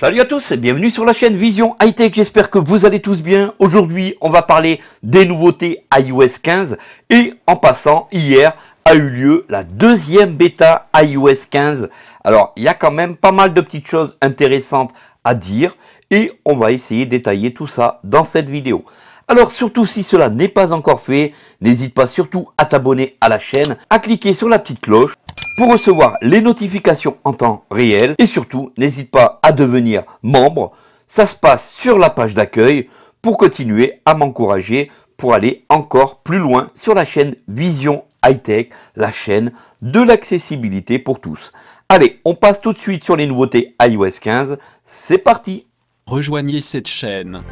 Salut à tous et bienvenue sur la chaîne Vision Hightech, J'espère que vous allez tous bien. Aujourd'hui, on va parler des nouveautés iOS 15 et en passant, hier a eu lieu la deuxième bêta iOS 15. Alors, il y a quand même pas mal de petites choses intéressantes à dire et on va essayer de détailler tout ça dans cette vidéo. Alors surtout si cela n'est pas encore fait, n'hésite pas surtout à t'abonner à la chaîne, à cliquer sur la petite cloche pour recevoir les notifications en temps réel et surtout n'hésite pas à devenir membre. Ça se passe sur la page d'accueil pour continuer à m'encourager pour aller encore plus loin sur la chaîne Vision Hightech, la chaîne de l'accessibilité pour tous. Allez, on passe tout de suite sur les nouveautés iOS 15. C'est parti Rejoignez cette chaîne.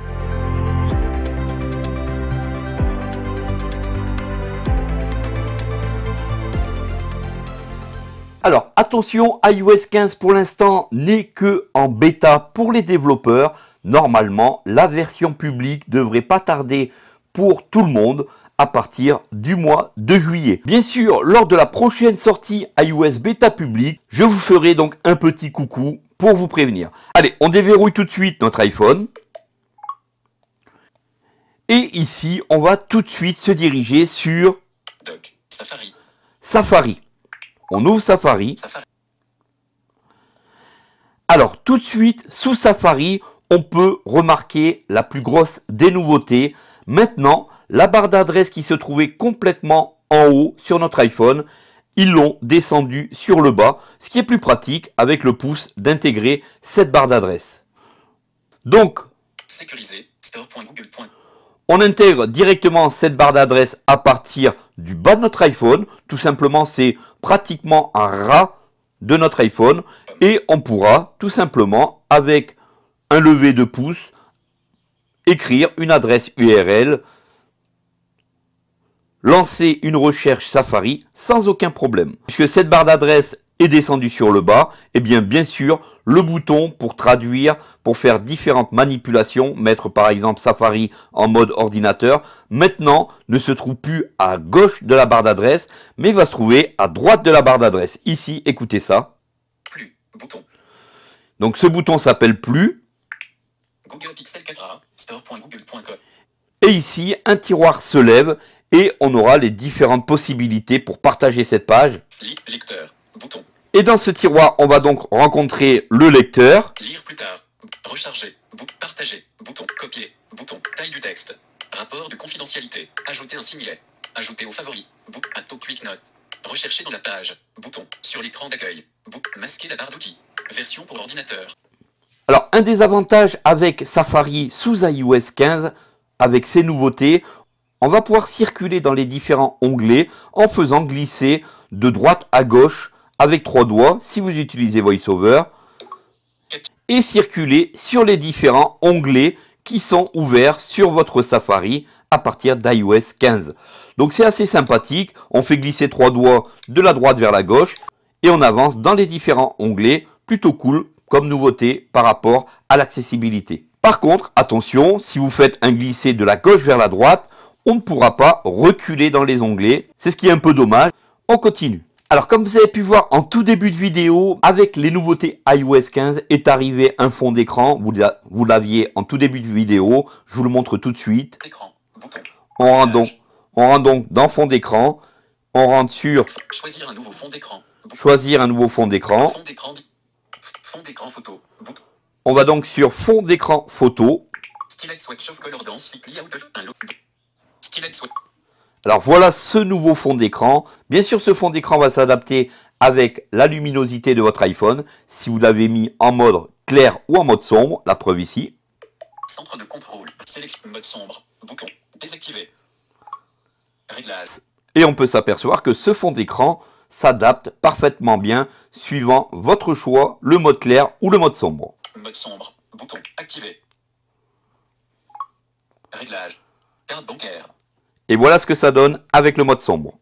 Alors attention, iOS 15 pour l'instant n'est que en bêta pour les développeurs. Normalement, la version publique devrait pas tarder pour tout le monde à partir du mois de juillet. Bien sûr, lors de la prochaine sortie iOS bêta publique, je vous ferai donc un petit coucou pour vous prévenir. Allez, on déverrouille tout de suite notre iPhone. Et ici, on va tout de suite se diriger sur Safari. Safari. On ouvre Safari. Alors, tout de suite, sous Safari, on peut remarquer la plus grosse des nouveautés. Maintenant, la barre d'adresse qui se trouvait complètement en haut sur notre iPhone, ils l'ont descendue sur le bas, ce qui est plus pratique avec le pouce d'intégrer cette barre d'adresse. Donc, store.google.com on intègre directement cette barre d'adresse à partir du bas de notre iPhone. Tout simplement, c'est pratiquement un rat de notre iPhone. Et on pourra tout simplement, avec un lever de pouce, écrire une adresse URL, lancer une recherche Safari sans aucun problème. Puisque cette barre d'adresse, est descendu sur le bas, et eh bien bien sûr le bouton pour traduire, pour faire différentes manipulations, mettre par exemple Safari en mode ordinateur, maintenant ne se trouve plus à gauche de la barre d'adresse, mais va se trouver à droite de la barre d'adresse. Ici, écoutez ça. Plus, bouton. Donc ce bouton s'appelle plus. Et ici, un tiroir se lève et on aura les différentes possibilités pour partager cette page. Bouton. Et dans ce tiroir, on va donc rencontrer le lecteur. Lire plus tard. Recharger. partager. Bouton. Copier. Bouton. Taille du texte. Rapport de confidentialité. Ajouter un signet. Ajouter au favoris Atto quick note. Rechercher dans la page. Bouton. Sur l'écran d'accueil. Masquer la barre d'outils. Version pour ordinateur. Alors, un des avantages avec Safari sous iOS 15, avec ses nouveautés, on va pouvoir circuler dans les différents onglets en faisant glisser de droite à gauche avec trois doigts si vous utilisez VoiceOver et circuler sur les différents onglets qui sont ouverts sur votre Safari à partir d'iOS 15. Donc c'est assez sympathique, on fait glisser trois doigts de la droite vers la gauche et on avance dans les différents onglets, plutôt cool comme nouveauté par rapport à l'accessibilité. Par contre, attention, si vous faites un glisser de la gauche vers la droite, on ne pourra pas reculer dans les onglets, c'est ce qui est un peu dommage. On continue. Alors comme vous avez pu voir en tout début de vidéo, avec les nouveautés iOS 15 est arrivé un fond d'écran. Vous l'aviez en tout début de vidéo. Je vous le montre tout de suite. on, rentre donc, on donc dans fond d'écran. On rentre sur choisir un nouveau fond d'écran. Choisir un nouveau fond d'écran. Fond d'écran photo. On va donc sur fond d'écran photo. Stylet color Stylet alors voilà ce nouveau fond d'écran. Bien sûr, ce fond d'écran va s'adapter avec la luminosité de votre iPhone. Si vous l'avez mis en mode clair ou en mode sombre, la preuve ici. Centre de contrôle, sélection mode sombre, bouton, désactiver, Réglage. Et on peut s'apercevoir que ce fond d'écran s'adapte parfaitement bien suivant votre choix, le mode clair ou le mode sombre. Mode sombre, bouton activé. Réglage. Carte bancaire. Et voilà ce que ça donne avec le mode sombre.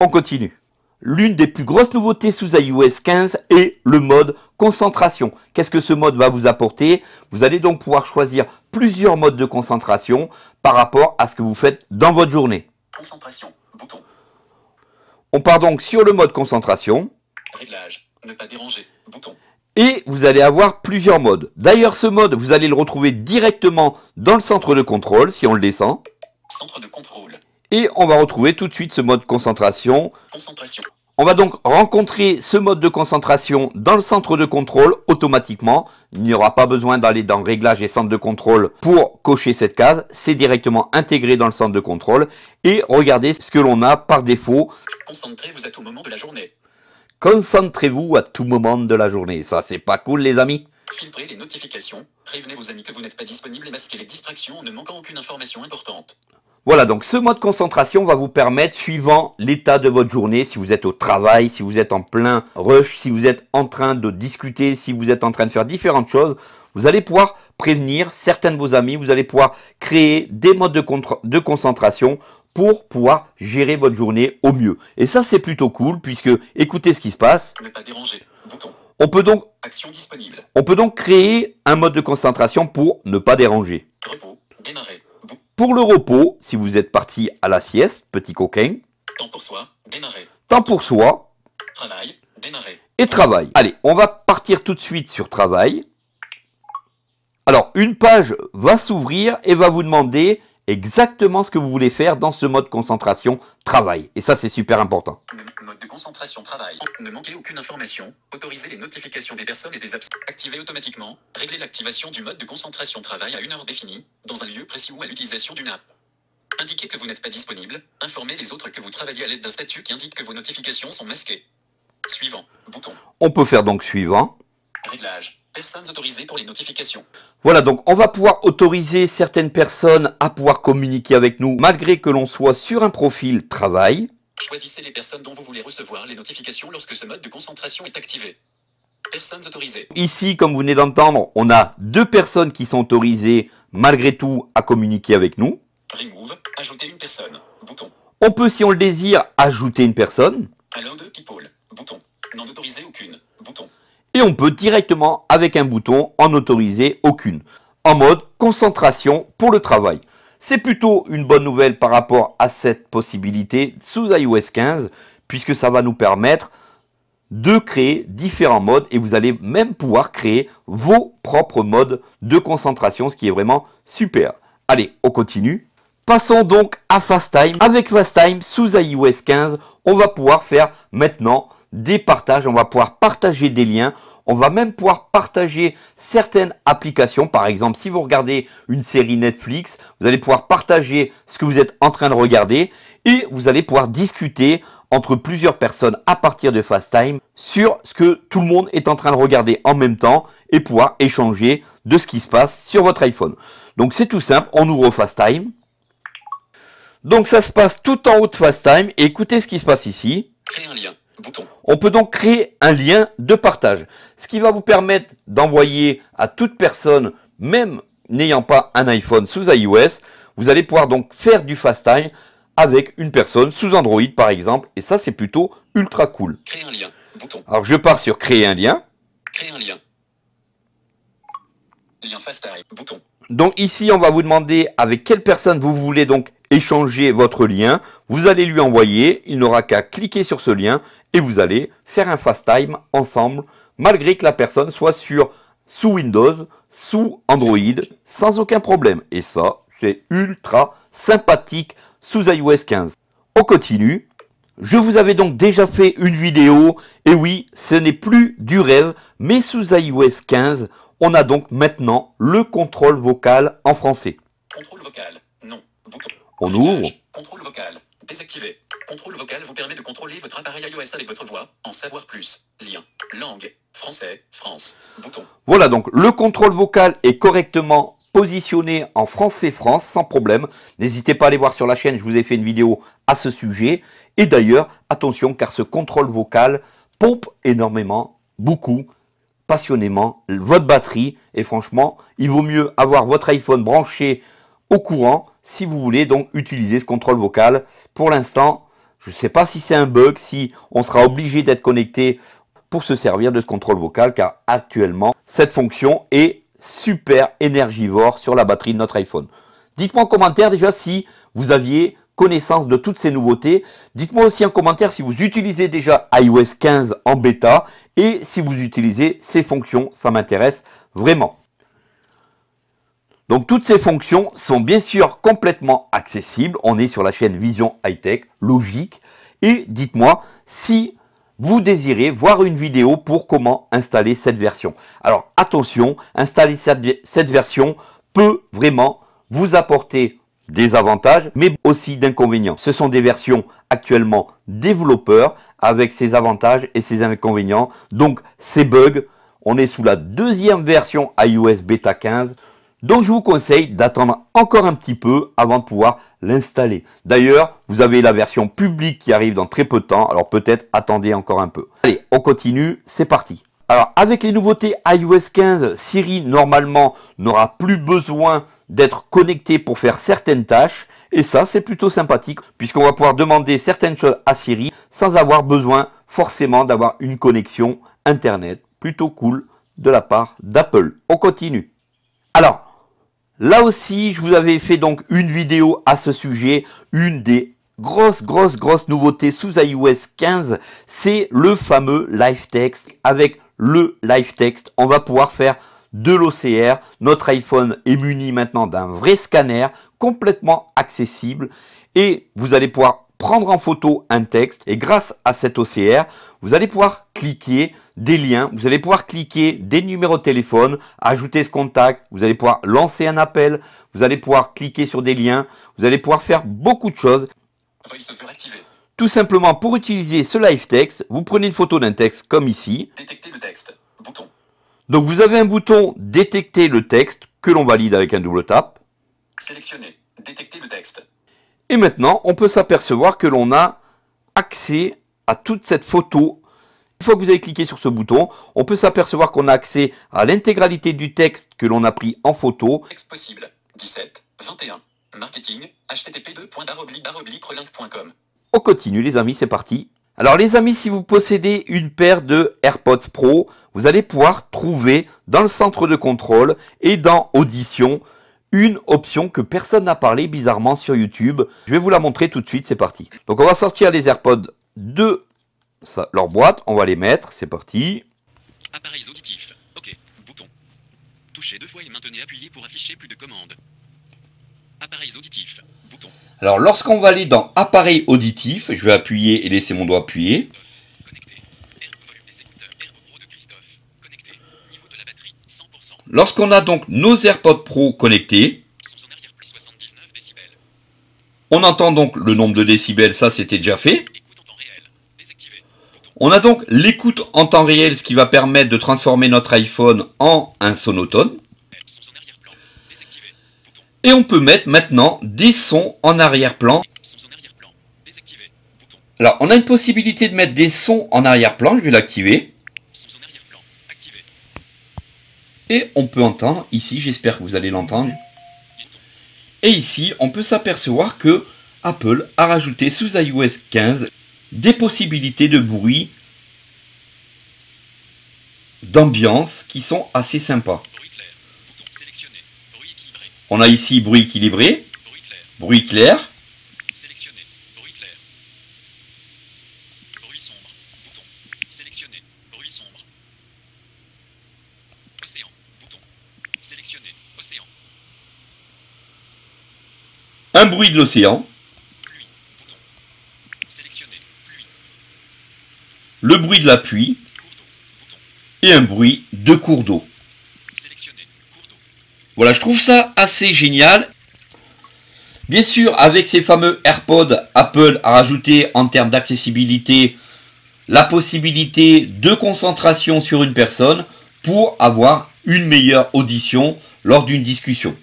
On continue. L'une des plus grosses nouveautés sous iOS 15 est le mode concentration. Qu'est-ce que ce mode va vous apporter Vous allez donc pouvoir choisir plusieurs modes de concentration par rapport à ce que vous faites dans votre journée. Concentration, bouton. On part donc sur le mode concentration. Réglage, ne pas déranger, bouton. Et vous allez avoir plusieurs modes. D'ailleurs, ce mode, vous allez le retrouver directement dans le centre de contrôle si on le descend. Centre de contrôle. Et on va retrouver tout de suite ce mode concentration. Concentration. On va donc rencontrer ce mode de concentration dans le centre de contrôle automatiquement. Il n'y aura pas besoin d'aller dans Réglages et centre de contrôle pour cocher cette case. C'est directement intégré dans le centre de contrôle. Et regardez ce que l'on a par défaut. Concentrez-vous à tout moment de la journée. Concentrez-vous à tout moment de la journée. Ça, c'est pas cool, les amis. Filtrez les notifications. Prévenez vos amis que vous n'êtes pas disponible et masquez les distractions en ne manquant aucune information importante. Voilà, donc ce mode concentration va vous permettre, suivant l'état de votre journée, si vous êtes au travail, si vous êtes en plein rush, si vous êtes en train de discuter, si vous êtes en train de faire différentes choses, vous allez pouvoir prévenir certains de vos amis, vous allez pouvoir créer des modes de, concentration pour pouvoir gérer votre journée au mieux. Et ça, c'est plutôt cool, puisque écoutez ce qui se passe. On peut donc, disponible. On peut donc créer un mode de concentration pour ne pas déranger. Pour le repos, si vous êtes parti à la sieste, petit coquin. Temps pour soi, démarrer. Temps pour soi. Travail, démarrer. Et travail. Allez, on va partir tout de suite sur travail. Alors, une page va s'ouvrir et va vous demander exactement ce que vous voulez faire dans ce mode concentration travail. Et ça, c'est super important. Mode de concentration travail. Ne manquez aucune information. Autorisez les notifications des personnes et des apps. Activez automatiquement. Réglez l'activation du mode de concentration travail à une heure définie, dans un lieu précis ou à l'utilisation d'une app. Indiquez que vous n'êtes pas disponible. Informez les autres que vous travaillez à l'aide d'un statut qui indique que vos notifications sont masquées. Suivant. Bouton. On peut faire donc suivant. Réglage. Personnes autorisées pour les notifications. Voilà, donc on va pouvoir autoriser certaines personnes à pouvoir communiquer avec nous malgré que l'on soit sur un profil travail. Choisissez les personnes dont vous voulez recevoir les notifications lorsque ce mode de concentration est activé. Personnes autorisées. Ici, comme vous venez d'entendre, on a deux personnes qui sont autorisées malgré tout à communiquer avec nous. Remove, ajouter une personne, bouton. On peut, si on le désire, ajouter une personne. Allow de people, bouton. N'en autoriser aucune, bouton et on peut directement avec un bouton en autoriser aucune. En mode concentration pour le travail. C'est plutôt une bonne nouvelle par rapport à cette possibilité sous iOS 15 puisque ça va nous permettre de créer différents modes et vous allez même pouvoir créer vos propres modes de concentration, ce qui est vraiment super. Allez, on continue. Passons donc à time. Avec time sous iOS 15, on va pouvoir faire maintenant des partages, on va pouvoir partager des liens, on va même pouvoir partager certaines applications. Par exemple, si vous regardez une série Netflix, vous allez pouvoir partager ce que vous êtes en train de regarder et vous allez pouvoir discuter entre plusieurs personnes à partir de FastTime sur ce que tout le monde est en train de regarder en même temps et pouvoir échanger de ce qui se passe sur votre iPhone. Donc c'est tout simple, on ouvre Fast Donc ça se passe tout en haut de Fast et écoutez ce qui se passe ici. Créer un lien. On peut donc créer un lien de partage, ce qui va vous permettre d'envoyer à toute personne, même n'ayant pas un iPhone sous iOS, vous allez pouvoir donc faire du FaceTime avec une personne sous Android par exemple, et ça c'est plutôt ultra cool. Créer un lien. Bouton. Alors je pars sur créer un lien. Créer un lien. Lien FaceTime. Bouton. Donc ici, on va vous demander avec quelle personne vous voulez donc échanger votre lien. Vous allez lui envoyer, il n'aura qu'à cliquer sur ce lien et vous allez faire un fast time ensemble malgré que la personne soit sur sous Windows, sous Android, sans aucun problème. Et ça, c'est ultra sympathique sous iOS 15. On continue. Je vous avais donc déjà fait une vidéo, et oui, ce n'est plus du rêve, mais sous iOS 15, on a donc maintenant le contrôle vocal en français. Contrôle vocal. Non. On ouvre. Contrôle vocal. Désactivé. Contrôle vocal vous permet de contrôler votre appareil iOS avec votre voix. En savoir plus. Lien. Langue. Français. France. Bouton. Voilà donc le contrôle vocal est correctement positionné en français France sans problème. N'hésitez pas à aller voir sur la chaîne, je vous ai fait une vidéo à ce sujet. Et d'ailleurs, attention car ce contrôle vocal pompe énormément, beaucoup passionnément votre batterie. Et franchement, il vaut mieux avoir votre iPhone branché au courant si vous voulez donc utiliser ce contrôle vocal. Pour l'instant, je ne sais pas si c'est un bug, si on sera obligé d'être connecté pour se servir de ce contrôle vocal, car actuellement, cette fonction est super énergivore sur la batterie de notre iPhone. Dites-moi en commentaire déjà si vous aviez connaissance de toutes ces nouveautés. Dites-moi aussi en commentaire si vous utilisez déjà iOS 15 en bêta et si vous utilisez ces fonctions, ça m'intéresse vraiment. Donc toutes ces fonctions sont bien sûr complètement accessibles. On est sur la chaîne Vision Hightech logique. Et dites-moi si vous désirez voir une vidéo pour comment installer cette version. Alors attention, installer cette, cette version peut vraiment vous apporter des avantages, mais aussi d'inconvénients. Ce sont des versions actuellement développeurs avec ses avantages et ses inconvénients. Donc ces bugs, on est sous la deuxième version iOS Beta 15. Donc je vous conseille d'attendre encore un petit peu avant de pouvoir l'installer. D'ailleurs, vous avez la version publique qui arrive dans très peu de temps, alors peut-être attendez encore un peu. Allez, on continue, c'est parti. Alors avec les nouveautés iOS 15, Siri normalement n'aura plus besoin d'être connecté pour faire certaines tâches. Et ça, c'est plutôt sympathique puisqu'on va pouvoir demander certaines choses à Siri sans avoir besoin forcément d'avoir une connexion Internet. Plutôt cool de la part d'Apple. On continue. Alors, là aussi, je vous avais fait donc une vidéo à ce sujet, une des grosses grosses grosses nouveautés sous iOS 15, c'est le fameux live text. Avec le live text, on va pouvoir faire de l'OCR. Notre iPhone est muni maintenant d'un vrai scanner complètement accessible et vous allez pouvoir prendre en photo un texte et grâce à cet OCR, vous allez pouvoir cliquer des liens, vous allez pouvoir cliquer des numéros de téléphone, ajouter ce contact, vous allez pouvoir lancer un appel, vous allez pouvoir cliquer sur des liens, vous allez pouvoir faire beaucoup de choses. Tout simplement pour utiliser ce live text, vous prenez une photo d'un texte comme ici. Détecter le texte. Bouton. Donc vous avez un bouton détecter le texte que l'on valide avec un double tap. Sélectionner, détecter le texte. Et maintenant, on peut s'apercevoir que l'on a accès à toute cette photo. Une fois que vous avez cliqué sur ce bouton, on peut s'apercevoir qu'on a accès à l'intégralité du texte que l'on a pris en photo. Texte possible, 17, 21, marketing, http On continue les amis, c'est parti. Alors les amis, si vous possédez une paire de AirPods Pro, vous allez pouvoir trouver dans le centre de contrôle et dans Audition une option que personne n'a parlé bizarrement sur YouTube. Je vais vous la montrer tout de suite, c'est parti. Donc on va sortir les AirPods de leur boîte, on va les mettre, c'est parti. Appareils auditifs, ok, bouton. Touchez deux fois et maintenez appuyé pour afficher plus de commandes. Appareils auditifs, alors lorsqu'on va aller dans appareil auditif, je vais appuyer et laisser mon doigt appuyer. Lorsqu'on a donc nos AirPods Pro connectés, on entend donc le nombre de décibels, ça c'était déjà fait. On a donc l'écoute en temps réel, ce qui va permettre de transformer notre iPhone en un sonotone. Et on peut mettre maintenant des sons en arrière-plan. Alors, on a une possibilité de mettre des sons en arrière-plan. Je vais l'activer. Et on peut entendre ici, j'espère que vous allez l'entendre. Et ici, on peut s'apercevoir que Apple a rajouté sous iOS 15 des possibilités de bruit, d'ambiance qui sont assez sympas. On a ici bruit équilibré, bruit clair, bruit clair. Sélectionné. Bruit clair. Bruit sombre. Bouton. Sélectionné. Bruit sombre. Océan. Bouton. Sélectionné. Océan. Un bruit de l'océan. Pluie. Bouton. Sélectionné. Pluie. Le bruit de la pluie. Et un bruit de cours d'eau. Voilà, je trouve ça assez génial. Bien sûr, avec ces fameux AirPods, Apple a rajouté en termes d'accessibilité la possibilité de concentration sur une personne pour avoir une meilleure audition lors d'une discussion.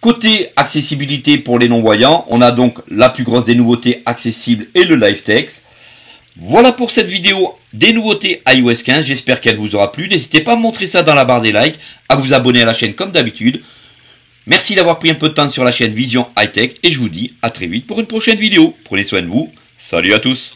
Côté accessibilité pour les non-voyants, on a donc la plus grosse des nouveautés accessibles et le live text. Voilà pour cette vidéo des nouveautés iOS 15, j'espère qu'elle vous aura plu. N'hésitez pas à montrer ça dans la barre des likes, à vous abonner à la chaîne comme d'habitude. Merci d'avoir pris un peu de temps sur la chaîne Vision High Tech et je vous dis à très vite pour une prochaine vidéo. Prenez soin de vous, salut à tous